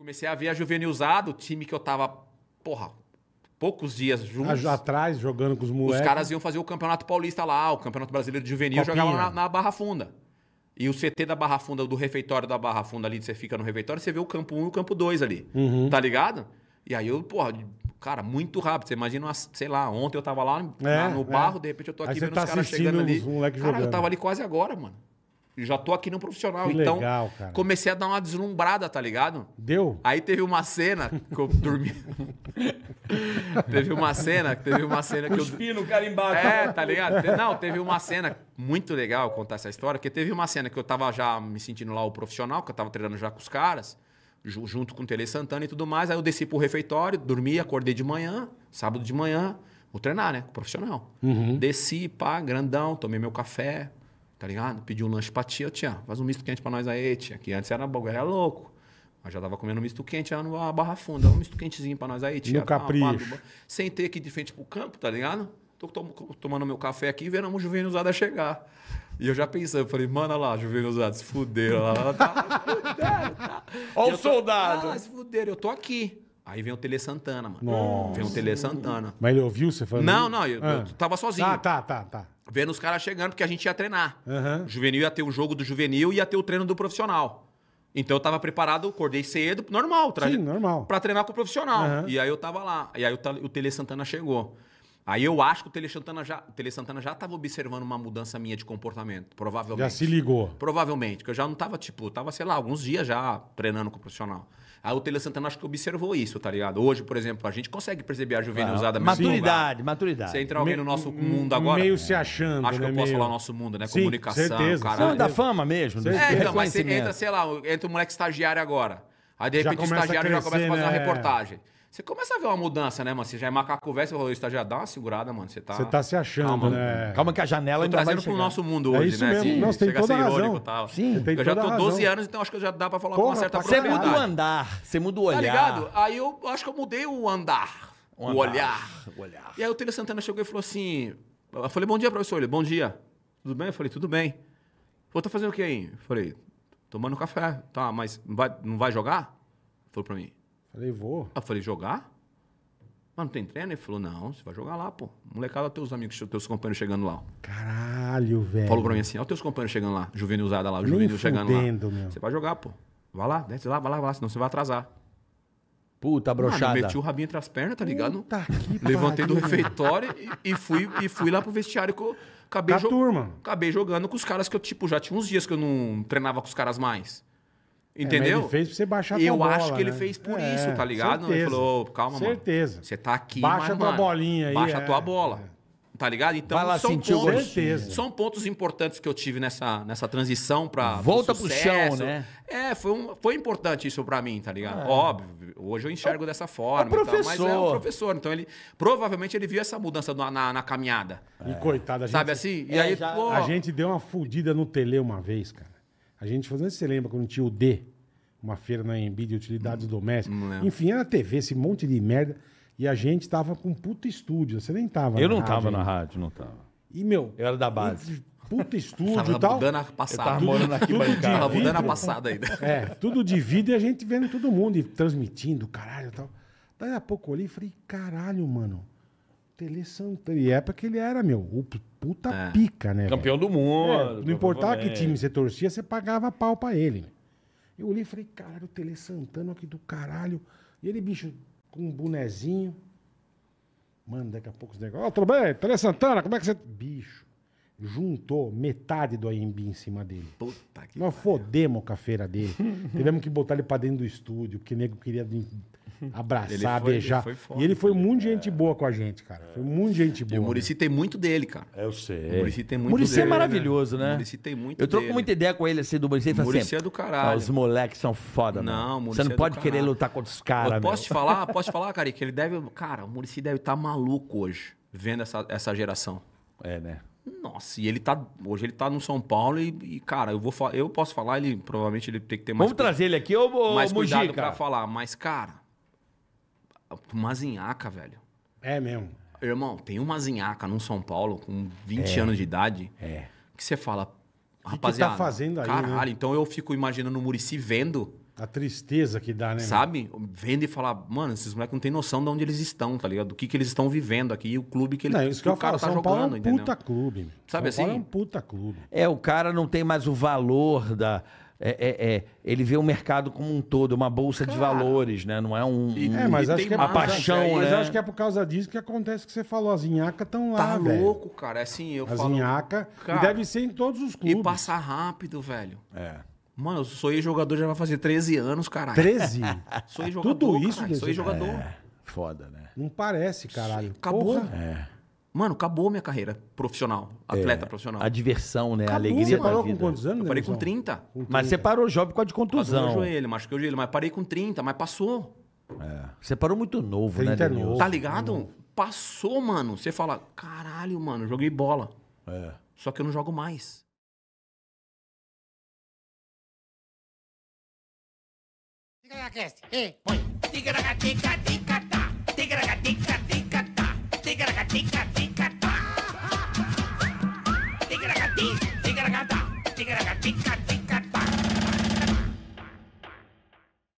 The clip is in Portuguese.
Comecei a ver a o time que eu tava, porra, poucos dias juntos. Atrás, jogando com os moleques. Os caras iam fazer o Campeonato Paulista lá, o Campeonato Brasileiro de Juvenil, jogava na, na Barra Funda. E o CT da Barra Funda, do refeitório da Barra Funda ali, você fica no refeitório, você vê o campo 1 e o campo 2 ali. Uhum. Tá ligado? E aí eu, porra, cara, muito rápido. Você imagina, uma sei lá, ontem eu tava lá é, no é. barro, é. de repente eu tô aqui aí vendo tá os caras chegando ali. Cara, eu tava ali quase agora, mano já tô aqui no profissional. Que então, legal, cara. comecei a dar uma deslumbrada, tá ligado? Deu? Aí teve uma cena que eu dormi. teve uma cena, teve uma cena que eu. Espino, carimbado É, tá ligado? Não, teve uma cena muito legal contar essa história, que teve uma cena que eu tava já me sentindo lá o profissional, que eu tava treinando já com os caras, junto com o Tele Santana e tudo mais. Aí eu desci pro refeitório, dormi, acordei de manhã, sábado de manhã. Vou treinar, né? o Profissional. Uhum. Desci, pá, grandão, tomei meu café, tá ligado? Pediu um lanche pra tia, tia, faz um misto quente pra nós aí, tia. Que antes era bagulho, era louco. Mas já tava comendo misto quente lá numa barra funda. Um misto quentezinho pra nós aí, tia. No tá, capricho. Tá, sem ter aqui de frente pro campo, tá ligado? Tô tom tomando meu café aqui e vendo a juvenilzada chegar. E eu já pensando, falei, mano, lá, juvenilzada, se fuderam lá. Ela tá, tá. Olha o tô, soldado. Ah, se fuderam, eu tô aqui. Aí vem o Tele Santana, mano. Nossa. Vem o Tele Santana. Mas ele ouviu você falando? Não, não, eu, ah. eu tava sozinho. Ah, tá, tá, tá vendo os caras chegando, porque a gente ia treinar. Uhum. O juvenil ia ter o jogo do juvenil e ia ter o treino do profissional. Então eu tava preparado, acordei cedo, normal, tra... Sim, normal. Pra treinar com o profissional. Uhum. E aí eu tava lá. E aí o, Tele Santana chegou. Aí eu acho que o Tele Santana já, Tele Santana já tava observando uma mudança minha de comportamento, provavelmente. Já se ligou. Provavelmente, porque eu já não tava, tipo, tava, sei lá, alguns dias já treinando com o profissional. Aí o Tele Santana acho que observou isso, tá ligado? Hoje, por exemplo, a gente consegue perceber a juvenilizada ah, usada mesmo. Maturidade, lugar. maturidade. Você entra alguém no nosso Me, mundo agora. Meio se achando. Acho né? que eu posso meio... falar nosso mundo, né? Sim, Comunicação, certeza. caralho. da fama mesmo. É, então, mas você entra, sei lá, entra um moleque estagiário agora. Aí de repente o estagiário crescer, já começa a fazer né? uma reportagem. Você começa a ver uma mudança, né, mano? Você já é macaco velho, você falou, estagiário, tá dá uma segurada, mano. Você tá. Você tá se achando, Calma, né? Calma que a janela ainda trazendo pro nosso mundo é hoje, é isso né? Assim, mesmo. Nossa, tem toda a razão. E tal. Sim, tem eu já tô 12 anos, então acho que já dá pra falar Porra, com uma certa Você muda o andar, você muda o tá olhar. Tá ligado? Aí eu acho que eu mudei o andar. O, andar, o olhar. O olhar. E aí o Tele Santana chegou e falou assim. Eu falei, bom dia, professor. Ele, bom dia. Tudo bem? Eu falei, tudo bem. Vou tá fazendo o que aí? Eu falei, tomando café. Tá, mas vai, não vai jogar? Falou pra mim. Falei, vou. Ah, eu falei, jogar? Mas não tem treino? Ele falou, não, você vai jogar lá, pô. Molecada, teus amigos, teus companheiros chegando lá. Caralho, velho. Falou pra mim assim, ó, teus companheiros chegando lá. Juvenil usada lá, o juvenil chegando lá. Meu. Você vai jogar, pô. Vai lá, desce lá, vai lá, vai lá, senão você vai atrasar. Puta, brochada. Mano, meti o rabinho entre as pernas, tá ligado? Puta que Levantei do refeitório e, e, fui, e fui lá pro vestiário que eu acabei, jo turma. acabei jogando com os caras que eu, tipo, já tinha uns dias que eu não treinava com os caras mais. É, Entendeu? É, ele fez pra você baixar a Eu bola, acho que ele né? fez por é, isso, tá ligado? Certeza. Ele falou, oh, calma, mano. Certeza. Você tá aqui, Baixa mas, a tua mano, bolinha aí. Baixa é. a tua é. bola. Tá ligado? Então, Vai lá são, pontos, certeza. são pontos importantes que eu tive nessa, nessa transição pra. Volta pro, pro chão, né? É, foi, um, foi importante isso pra mim, tá ligado? É. Óbvio, hoje eu enxergo é, dessa forma. É mas é um professor. Então, ele provavelmente ele viu essa mudança na, na, na caminhada. E coitada, a gente. Sabe assim? E é, aí, já... pô, A gente deu uma fudida no tele uma vez, cara. A gente, não se você lembra quando tinha o D, uma feira na Embi de utilidades hum, domésticas. Enfim, era TV, esse monte de merda. E a gente tava com um puta estúdio. Você nem tava. Eu não rádio, tava na rádio, não tava. E, meu. Eu era da base. Puta estúdio tava e tal. Mudando a passada. Eu tava tudo, morando aqui bancada. Tava mudando a passada ainda. É, tudo de vida e a gente vendo todo mundo e transmitindo, caralho e tal. Daí a pouco eu olhei e falei, caralho, mano. Tele Santana. E época que ele era, meu, o puta é. pica, né? Campeão do mundo. É, não importava que time você torcia, você pagava pau pra ele. Eu olhei e falei, caralho, o Tele Santana aqui do caralho. E ele, bicho, com um bonezinho. Mano, daqui a pouco os negócios. Ó, oh, tudo bem? Tele Santana, como é que você. Bicho, juntou metade do AMB em cima dele. Puta que Nós fodemos com a feira dele. Tivemos que botar ele pra dentro do estúdio, porque o nego queria abraçar, foi, beijar. Ele foda, e ele foi né? muito é. gente boa com a gente, cara. Foi muito gente boa. E o Murici tem muito dele, cara. É, eu sei. O Murici tem muito Murici é dele. é maravilhoso, né? né? Murici tem muito Eu troco dele. muita ideia com ele assim do Murici. Murici assim, é do caralho. os moleques são foda, não, mano. Não, Murici Você não é pode querer lutar contra os caras, Posso te falar, posso te falar, cara, que ele deve. Cara, o Murici deve estar tá maluco hoje, vendo essa, essa geração. É, né? Nossa, e ele tá. Hoje ele tá no São Paulo e, e, cara, eu vou eu posso falar, ele provavelmente ele tem que ter mais. Vamos trazer ele aqui ou mais cuidado Mugi, pra falar, mas, cara, azinhaca velho. É mesmo. Irmão, tem uma zinhaca no São Paulo com 20 é. anos de idade. É. Que você fala, rapaziada. O que, que tá fazendo aí? Né? Caralho, né? então eu fico imaginando o Murici vendo. A tristeza que dá, né? Sabe? Vendo e falar, mano, esses moleques não têm noção de onde eles estão, tá ligado? Do que, que eles estão vivendo aqui e o clube que, ele, não, isso que, que o cara falo, tá São Paulo é jogando, é um entendeu? puta clube. Sabe São assim? Paulo é um puta clube. É, o cara não tem mais o valor da é, é, é, ele vê o mercado como um todo, é uma bolsa de valores, né? Não é um. E, um é, mas acho que é paixão, é, né? Mas acho que é por causa disso que acontece que você falou. As inhacas estão lá. Tá velho. louco, cara. É assim, eu as falo. As inhacas. Deve ser em todos os clubes. E passa rápido, velho. É. Mano, eu sou jogador já vai fazer 13 anos, caralho. 13? Sou jogador. Tudo isso, caralho, Sou jogador. É, foda, né? Não parece, caralho. Acabou. Porra. É. Mano, acabou minha carreira profissional, é, atleta é, profissional. A diversão, né? Acabou, a alegria. Você parou com quantos anos? Eu parei com 30. com 30. Mas você parou jovem com a de contusão. Machuquei o joelho, machuquei o joelho, mas parei com 30, mas passou. É. Você parou muito novo, né? É novo, tá ligado? Novo. Uhum. Passou, mano. Você fala, caralho, mano, joguei bola. É. Só que eu não jogo mais. Tica na cast. Ei, põe. Tica na tica, tica, tá. Tica na tica.